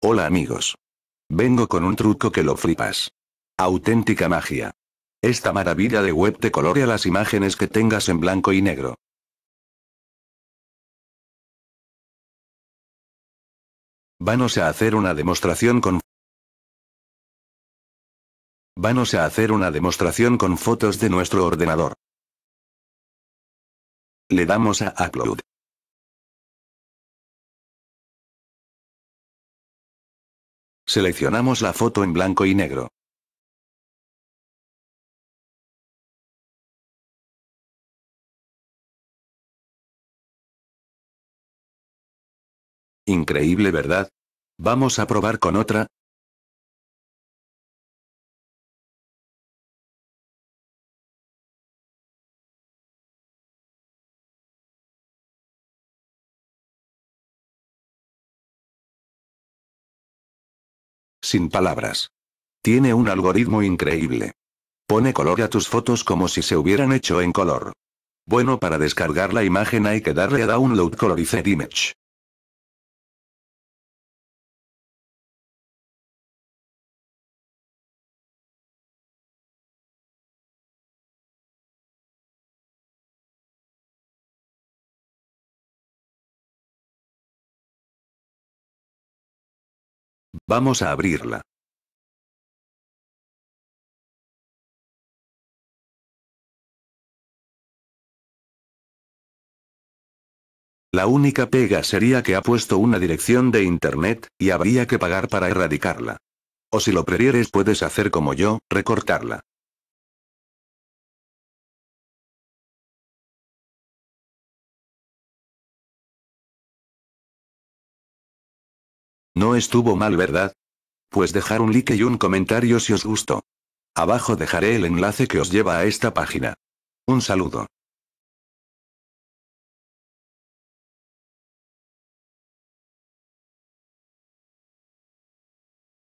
Hola amigos. Vengo con un truco que lo flipas. Auténtica magia. Esta maravilla de web te colorea las imágenes que tengas en blanco y negro. Vamos a hacer una demostración con Vamos a hacer una demostración con fotos de nuestro ordenador. Le damos a Upload. Seleccionamos la foto en blanco y negro. Increíble, ¿verdad? Vamos a probar con otra, sin palabras. Tiene un algoritmo increíble. Pone color a tus fotos como si se hubieran hecho en color. Bueno, para descargar la imagen hay que darle a Download Colorized Image. Vamos a abrirla. La única pega sería que ha puesto una dirección de internet, y habría que pagar para erradicarla. O si lo prefieres puedes hacer como yo, recortarla. No estuvo mal, ¿verdad? Pues dejar un like y un comentario si os gustó. Abajo dejaré el enlace que os lleva a esta página. Un saludo.